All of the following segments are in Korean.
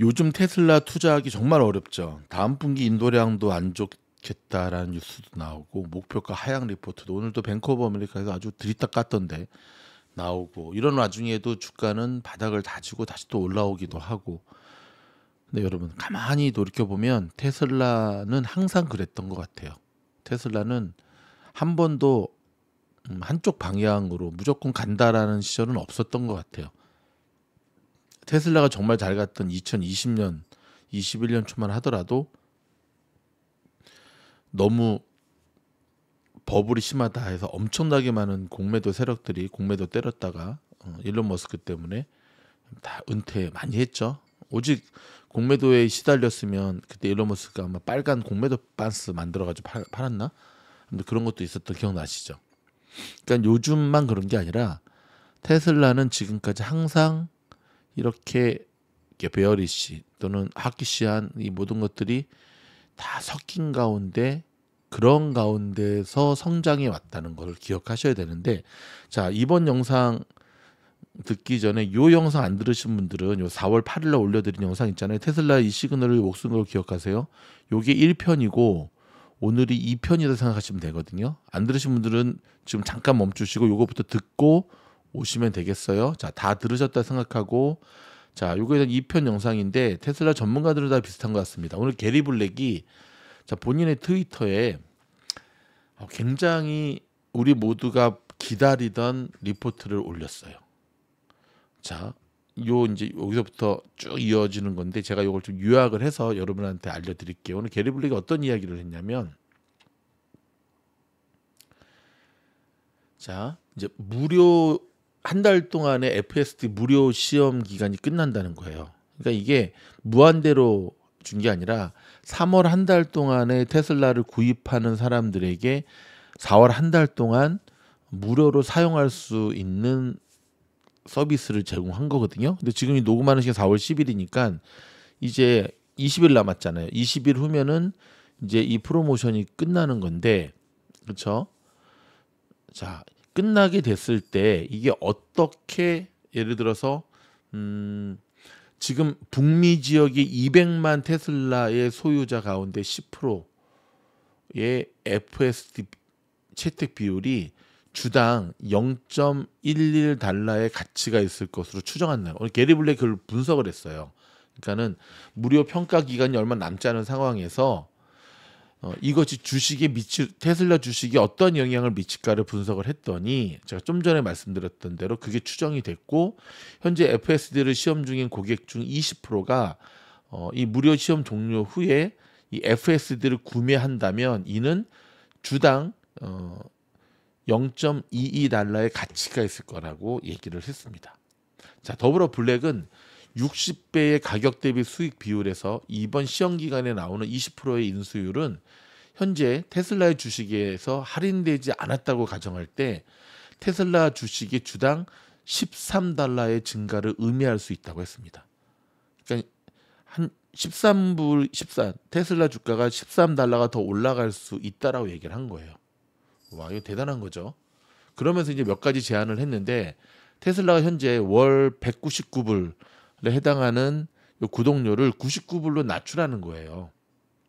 요즘 테슬라 투자하기 정말 어렵죠. 다음 분기 인도량도 안 좋겠다라는 뉴스도 나오고 목표가 하향 리포트도 오늘도 뱅커버 아메리카에서 아주 들이딱 깠던데 나오고 이런 와중에도 주가는 바닥을 다지고 다시 또 올라오기도 하고 근데 여러분 가만히 돌이켜보면 테슬라는 항상 그랬던 것 같아요. 테슬라는 한 번도 음, 한쪽 방향으로 무조건 간다라는 시절은 없었던 것 같아요. 테슬라가 정말 잘 갔던 2020년, 21년 초만 하더라도 너무 버블이 심하다 해서 엄청나게 많은 공매도 세력들이 공매도 때렸다가 어, 일론 머스크 때문에 다 은퇴 많이 했죠. 오직 공매도에 시달렸으면 그때 일론 머스크가 아마 빨간 공매도 반스 만들어가지고 팔, 팔았나? 근데 그런 것도 있었던 기억 나시죠? 그러니까 요즘만 그런 게 아니라 테슬라는 지금까지 항상 이렇게 베어리 씨 또는 하키 씨한 이 모든 것들이 다 섞인 가운데 그런 가운데서 성장해 왔다는 것을 기억하셔야 되는데 자 이번 영상 듣기 전에 요 영상 안 들으신 분들은 요 4월 8일날 올려드린 영상 있잖아요 테슬라 이 시그널을 목숨 걸고 기억하세요 요게 1편이고 오늘이 2편이라 생각하시면 되거든요 안 들으신 분들은 지금 잠깐 멈추시고 요거부터 듣고 오시면 되겠어요. 자, 다 들으셨다 생각하고 자, 요거에 대한 2편 영상인데 테슬라 전문가들은 다 비슷한 것 같습니다. 오늘 게리 블랙이 자, 본인의 트위터에 어, 굉장히 우리 모두가 기다리던 리포트를 올렸어요. 자, 요 이제 여기서부터 쭉 이어지는 건데 제가 요걸 좀 요약을 해서 여러분한테 알려 드릴게요. 오늘 게리 블랙이 어떤 이야기를 했냐면 자, 이제 무료 한달 동안에 FSD 무료 시험 기간이 끝난다는 거예요. 그러니까 이게 무한대로 준 게 아니라 3월 한 달 동안에 테슬라를 구입하는 사람들에게 4월 한 달 동안 무료로 사용할 수 있는 서비스를 제공한 거거든요. 근데 지금 이 녹음하는 시간 4월 10일이니까 이제 20일 남았잖아요. 20일 후면은 이제 이 프로모션이 끝나는 건데 그렇죠? 자, 끝나게 됐을 때 이게 어떻게 예를 들어서 음 지금 북미 지역이 200만 테슬라의 소유자 가운데 10%의 FSD 채택 비율이 주당 0.11달러의 가치가 있을 것으로 추정한다. 오늘 게리 블랙 그걸 분석을 했어요. 그러니까는 무료 평가 기간이 얼마 남지 않은 상황에서 어, 이것이 주식에 미칠 테슬라 주식이 어떤 영향을 미칠까를 분석을 했더니 제가 좀 전에 말씀드렸던 대로 그게 추정이 됐고 현재 FSD를 시험 중인 고객 중 20%가 어, 이 무료 시험 종료 후에 이 FSD를 구매한다면 이는 주당 어, 0.22달러의 가치가 있을 거라고 얘기를 했습니다. 자, 더불어 블랙은 60배의 가격 대비 수익 비율에서 이번 시험 기간에 나오는 20%의 인수율은 현재 테슬라의 주식에서 할인되지 않았다고 가정할 때 테슬라 주식이 주당 13달러의 증가를 의미할 수 있다고 했습니다. 그러니까 한 13불 14 테슬라 주가가 13달러가 더 올라갈 수 있다라고 얘기를 한 거예요. 와, 이거 대단한 거죠. 그러면서 이제 몇 가지 제안을 했는데 테슬라가 현재 월 199불 해당하는 구독료를 99불로 낮추라는 거예요.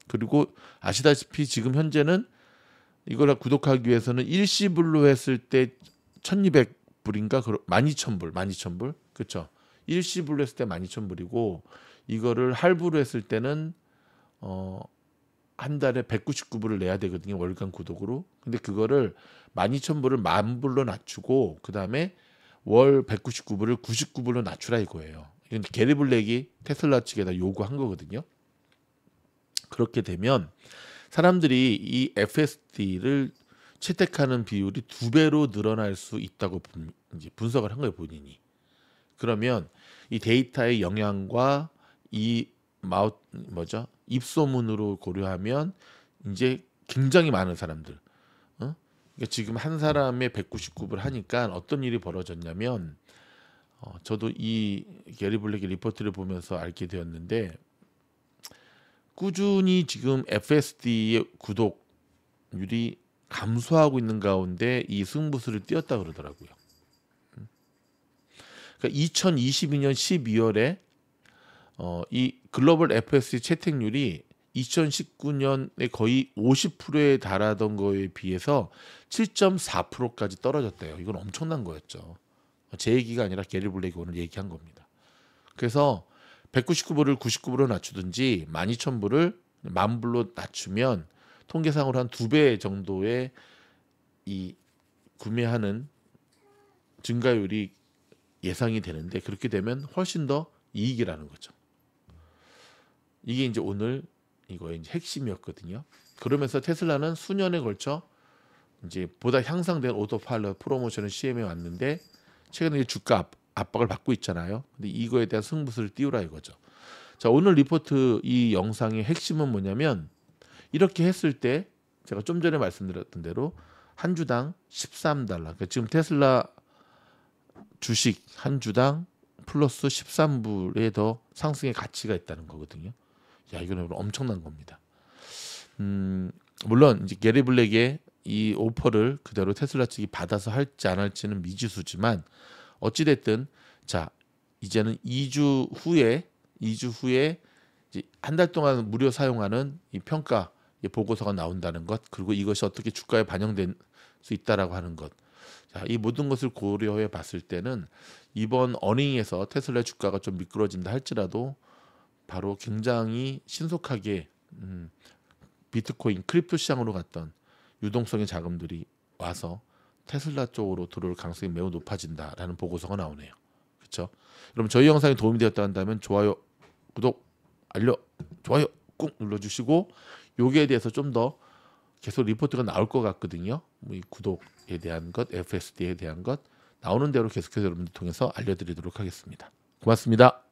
그리고 아시다시피 지금 현재는 이걸 구독하기 위해서는 일시불로 했을 때 1200불인가 12,000불, 12,000불. 그렇죠? 일시불로 했을 때 12,000불이고 이거를 할부로 했을 때는 어, 한 달에 199불을 내야 되거든요. 월간 구독으로. 근데 그거를 12,000불을 만불로 낮추고 그다음에 월 199불을 99불로 낮추라 이거예요. 이건 게리 블랙이 테슬라 측에다 요구한 거거든요. 그렇게 되면 사람들이 이 FSD를 채택하는 비율이 두 배로 늘어날 수 있다고 분, 석을한 거예요 본인이. 그러면 이 데이터의 영향과 이 마우 뭐죠 입소문으로 고려하면 이제 굉장히 많은 사람들. 어? 그러니까 지금 한 사람의 199불 하니까 어떤 일이 벌어졌냐면 어, 저도 이 게리 블랙의 리포트를 보면서 알게 되었는데 꾸준히 지금 FSD의 구독률이 감소하고 있는 가운데 이 승부수를 띄었다 그러더라고요. 음. 그러니까 2022년 12월에 어, 이 글로벌 FSD 채택률이 2019년에 거의 50%에 달하던 거에 비해서 7.4%까지 떨어졌대요. 이건 엄청난 거였죠. 어, 제 얘기가 아니라 게리 블랙이 오늘 얘기한 겁니다. 그래서 199불을 99불로 낮추든지 12,000불을 만불로 낮추면 통계상으로 한 두 배 정도의 이 구매하는 증가율이 예상이 되는데 그렇게 되면 훨씬 더 이익이라는 거죠. 이게 이제 오늘 이거의 이제 핵심이었거든요. 그러면서 테슬라는 수년에 걸쳐 이제 보다 향상된 오토파일럿 프로모션을 시험해 왔는데 최근에 주가 압박을 받고 있잖아요. 근데 이거에 대한 승부수를 띄우라 이거죠. 자, 오늘 리포트 이 영상의 핵심은 뭐냐면 이렇게 했을 때 제가 좀 전에 말씀드렸던 대로 한 주당 13달러. 그러니까 지금 테슬라 주식 한 주당 플러스 13불에 더 상승의 가치가 있다는 거거든요. 야, 이거는 엄청난 겁니다. 음, 물론 이제 게리 블랙의 이 오퍼를 그대로 테슬라 측이 받아서 할지 안 할지는 미지수지만 어찌 됐든 자 이제는 2주 후에 2주 후에 한 달 동안 무료 사용하는 이 평가 보고서가 나온다는 것 그리고 이것이 어떻게 주가에 반영될 수 있다라고 하는 것. 자, 이 모든 것을 고려해 봤을 때는 이번 어닝에서 테슬라 주가가 좀 미끄러진다 할지라도 바로 굉장히 신속하게 음, 비트코인 크립토 시장으로 갔던 유동성의 자금들이 와서 테슬라 쪽으로 들어올 가능성이 매우 높아진다라는 보고서가 나오네요. 그렇죠? 여러 저희 영상이 도움이 되었다 한다면 좋아요, 구독, 알려, 좋아요 꾹 눌러주시고 여기에 대해서 좀 더 계속 리포트가 나올 것 같거든요. 뭐 이 구독에 대한 것, FSD에 대한 것 나오는 대로 계속해서 여러분들 통해서 알려드리도록 하겠습니다. 고맙습니다.